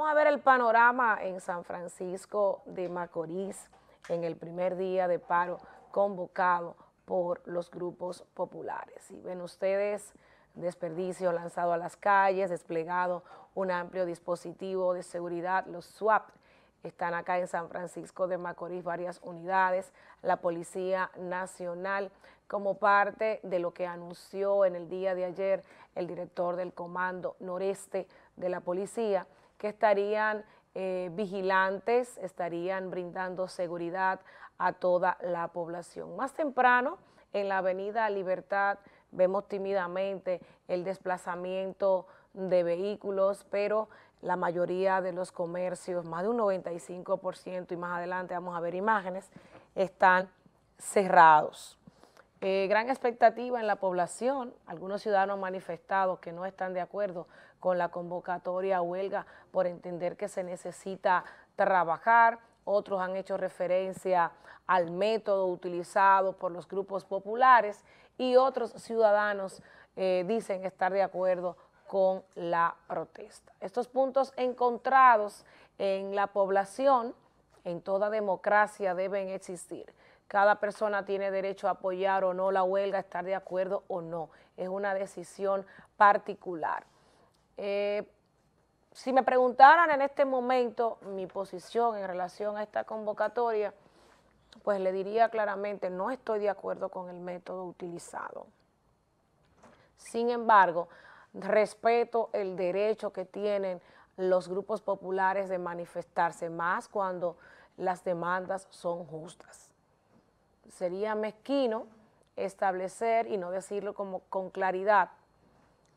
Vamos a ver el panorama en San Francisco de Macorís en el primer día de paro convocado por los grupos populares. Y ven ustedes desperdicio lanzado a las calles, desplegado un amplio dispositivo de seguridad, los SWAP, están acá en San Francisco de Macorís varias unidades, la Policía Nacional, como parte de lo que anunció en el día de ayer el director del Comando Noreste de la Policía, que estarían eh, vigilantes, estarían brindando seguridad a toda la población. Más temprano, en la avenida Libertad, vemos tímidamente el desplazamiento de vehículos, pero la mayoría de los comercios, más de un 95% y más adelante vamos a ver imágenes, están cerrados. Eh, gran expectativa en la población, algunos ciudadanos han manifestado que no están de acuerdo con la convocatoria a huelga por entender que se necesita trabajar, otros han hecho referencia al método utilizado por los grupos populares y otros ciudadanos eh, dicen estar de acuerdo con la protesta. Estos puntos encontrados en la población, en toda democracia, deben existir. Cada persona tiene derecho a apoyar o no la huelga, estar de acuerdo o no. Es una decisión particular. Eh, si me preguntaran en este momento mi posición en relación a esta convocatoria, pues le diría claramente, no estoy de acuerdo con el método utilizado. Sin embargo, respeto el derecho que tienen los grupos populares de manifestarse, más cuando las demandas son justas sería mezquino establecer y no decirlo como con claridad.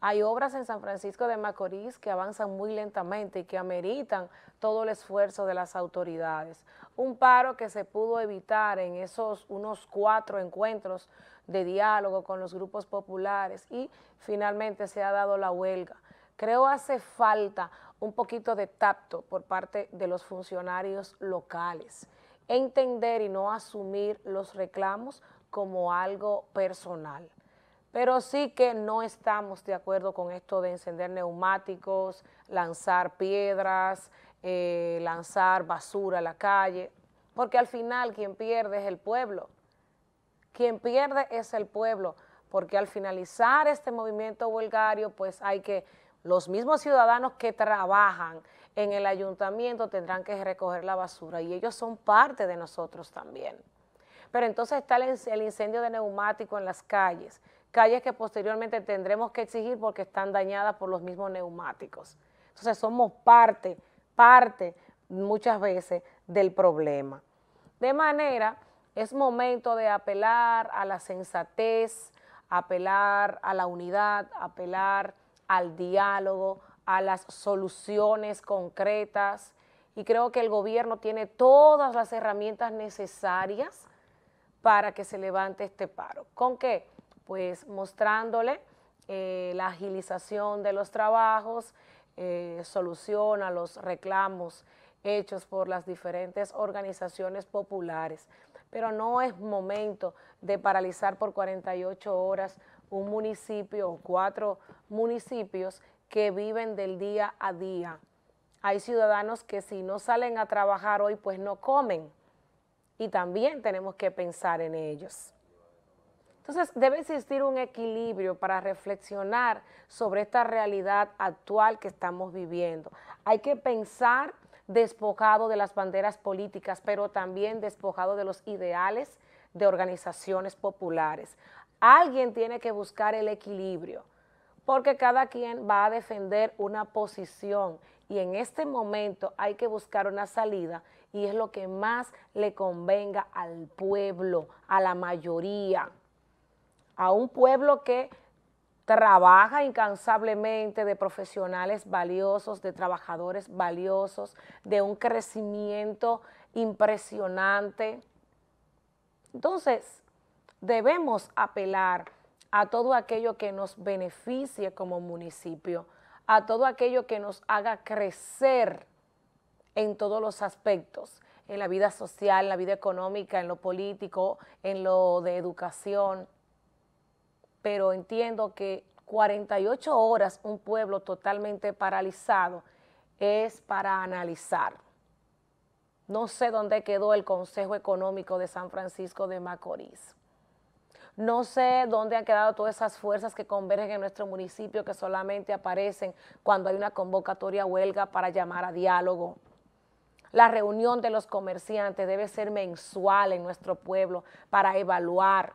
Hay obras en San Francisco de Macorís que avanzan muy lentamente y que ameritan todo el esfuerzo de las autoridades. Un paro que se pudo evitar en esos unos cuatro encuentros de diálogo con los grupos populares y finalmente se ha dado la huelga. Creo hace falta un poquito de tacto por parte de los funcionarios locales entender y no asumir los reclamos como algo personal. Pero sí que no estamos de acuerdo con esto de encender neumáticos, lanzar piedras, eh, lanzar basura a la calle, porque al final quien pierde es el pueblo. Quien pierde es el pueblo, porque al finalizar este movimiento huelgario, pues hay que, los mismos ciudadanos que trabajan en el ayuntamiento tendrán que recoger la basura y ellos son parte de nosotros también. Pero entonces está el incendio de neumático en las calles, calles que posteriormente tendremos que exigir porque están dañadas por los mismos neumáticos. Entonces somos parte, parte muchas veces del problema. De manera, es momento de apelar a la sensatez, apelar a la unidad, apelar al diálogo, a las soluciones concretas y creo que el gobierno tiene todas las herramientas necesarias para que se levante este paro. ¿Con qué? Pues mostrándole eh, la agilización de los trabajos, soluciona eh, solución a los reclamos hechos por las diferentes organizaciones populares. Pero no es momento de paralizar por 48 horas un municipio o cuatro municipios que viven del día a día. Hay ciudadanos que si no salen a trabajar hoy, pues no comen. Y también tenemos que pensar en ellos. Entonces, debe existir un equilibrio para reflexionar sobre esta realidad actual que estamos viviendo. Hay que pensar despojado de las banderas políticas, pero también despojado de los ideales de organizaciones populares. Alguien tiene que buscar el equilibrio porque cada quien va a defender una posición y en este momento hay que buscar una salida y es lo que más le convenga al pueblo, a la mayoría, a un pueblo que trabaja incansablemente de profesionales valiosos, de trabajadores valiosos, de un crecimiento impresionante. Entonces, debemos apelar a todo aquello que nos beneficie como municipio, a todo aquello que nos haga crecer en todos los aspectos, en la vida social, en la vida económica, en lo político, en lo de educación. Pero entiendo que 48 horas un pueblo totalmente paralizado es para analizar. No sé dónde quedó el Consejo Económico de San Francisco de Macorís. No sé dónde han quedado todas esas fuerzas que convergen en nuestro municipio, que solamente aparecen cuando hay una convocatoria a huelga para llamar a diálogo. La reunión de los comerciantes debe ser mensual en nuestro pueblo para evaluar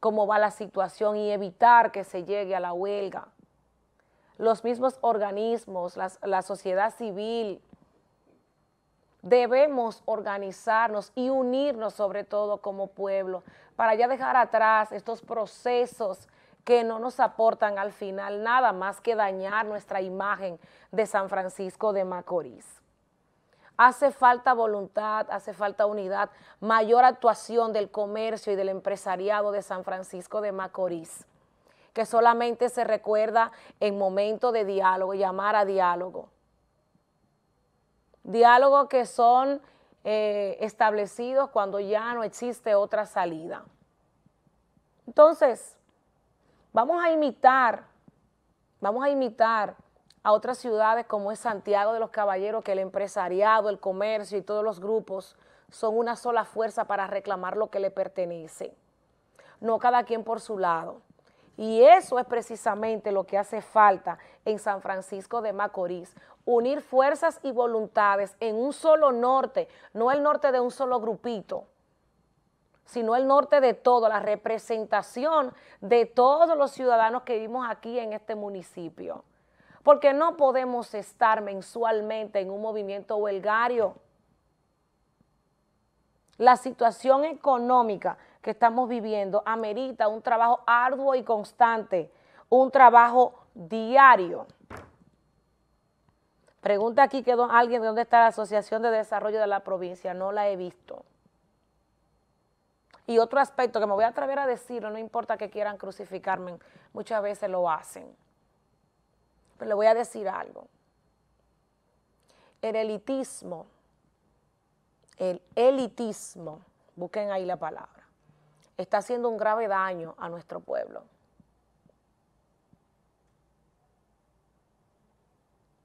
cómo va la situación y evitar que se llegue a la huelga. Los mismos organismos, la sociedad civil, debemos organizarnos y unirnos sobre todo como pueblo para ya dejar atrás estos procesos que no nos aportan al final nada más que dañar nuestra imagen de San Francisco de Macorís. Hace falta voluntad, hace falta unidad, mayor actuación del comercio y del empresariado de San Francisco de Macorís, que solamente se recuerda en momento de diálogo, llamar a diálogo diálogos que son eh, establecidos cuando ya no existe otra salida. Entonces, vamos a imitar, vamos a imitar a otras ciudades como es Santiago de los Caballeros, que el empresariado, el comercio y todos los grupos son una sola fuerza para reclamar lo que le pertenece. No cada quien por su lado. Y eso es precisamente lo que hace falta en San Francisco de Macorís, unir fuerzas y voluntades en un solo norte, no el norte de un solo grupito, sino el norte de todo, la representación de todos los ciudadanos que vivimos aquí en este municipio. Porque no podemos estar mensualmente en un movimiento huelgario. La situación económica que estamos viviendo amerita un trabajo arduo y constante, un trabajo diario. Pregunta aquí que alguien de dónde está la Asociación de Desarrollo de la Provincia, no la he visto. Y otro aspecto que me voy a atrever a decir, no importa que quieran crucificarme, muchas veces lo hacen. Pero le voy a decir algo. El elitismo, el elitismo, busquen ahí la palabra, está haciendo un grave daño a nuestro pueblo.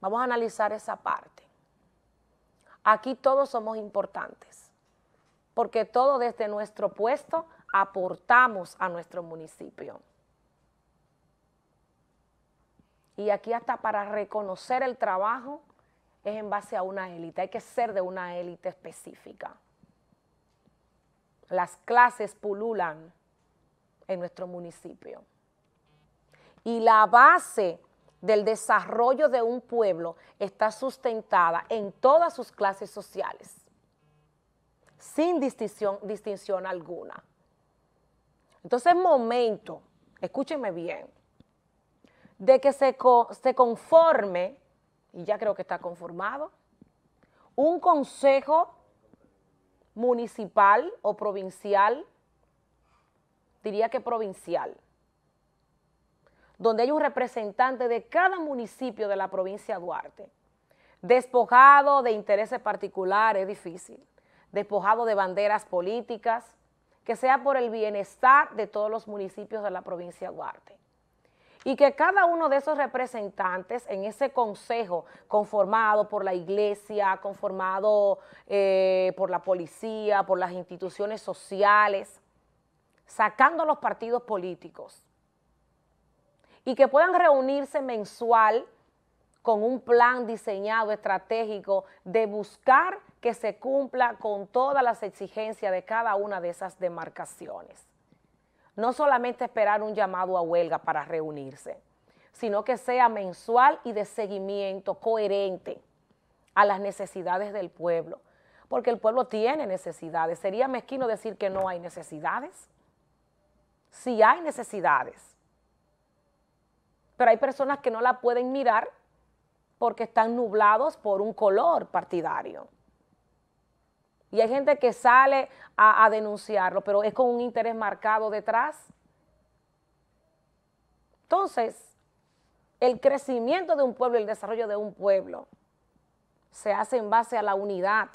Vamos a analizar esa parte. Aquí todos somos importantes, porque todos desde nuestro puesto aportamos a nuestro municipio. Y aquí hasta para reconocer el trabajo es en base a una élite, hay que ser de una élite específica las clases pululan en nuestro municipio. Y la base del desarrollo de un pueblo está sustentada en todas sus clases sociales, sin distinción, distinción alguna. Entonces es momento, escúchenme bien, de que se, se conforme, y ya creo que está conformado, un consejo municipal o provincial, diría que provincial, donde hay un representante de cada municipio de la provincia de Duarte, despojado de intereses particulares, difícil, despojado de banderas políticas, que sea por el bienestar de todos los municipios de la provincia de Duarte y que cada uno de esos representantes en ese consejo conformado por la iglesia, conformado eh, por la policía, por las instituciones sociales, sacando los partidos políticos y que puedan reunirse mensual con un plan diseñado, estratégico, de buscar que se cumpla con todas las exigencias de cada una de esas demarcaciones no solamente esperar un llamado a huelga para reunirse, sino que sea mensual y de seguimiento coherente a las necesidades del pueblo, porque el pueblo tiene necesidades. Sería mezquino decir que no hay necesidades. Sí hay necesidades, pero hay personas que no la pueden mirar porque están nublados por un color partidario. Y hay gente que sale a, denunciarlo, pero es con un interés marcado detrás. Entonces, el crecimiento de un pueblo, el desarrollo de un pueblo, se hace en base a la unidad,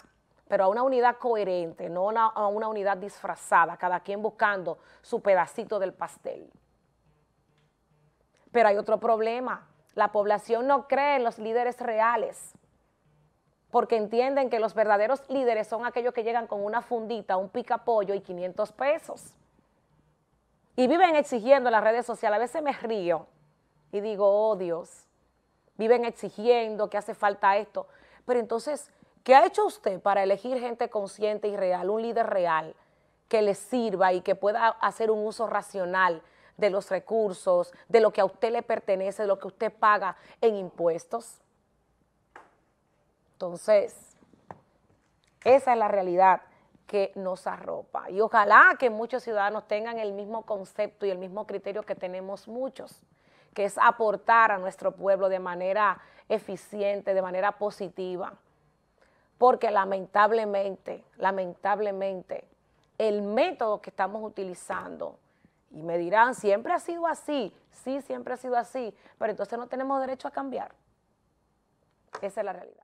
pero a una unidad coherente, no a una unidad disfrazada, cada quien buscando su pedacito del pastel. Pero hay otro problema, la población no cree en los líderes reales porque entienden que los verdaderos líderes son aquellos que llegan con una fundita, un picapollo y 500 pesos. Y viven exigiendo en las redes sociales. A veces me río y digo, oh Dios, viven exigiendo que hace falta esto. Pero entonces, ¿qué ha hecho usted para elegir gente consciente y real, un líder real que le sirva y que pueda hacer un uso racional de los recursos, de lo que a usted le pertenece, de lo que usted paga en impuestos? Entonces, esa es la realidad que nos arropa. Y ojalá que muchos ciudadanos tengan el mismo concepto y el mismo criterio que tenemos muchos, que es aportar a nuestro pueblo de manera eficiente, de manera positiva. Porque lamentablemente, lamentablemente, el método que estamos utilizando, y me dirán, siempre ha sido así, sí, siempre ha sido así, pero entonces no tenemos derecho a cambiar. Esa es la realidad.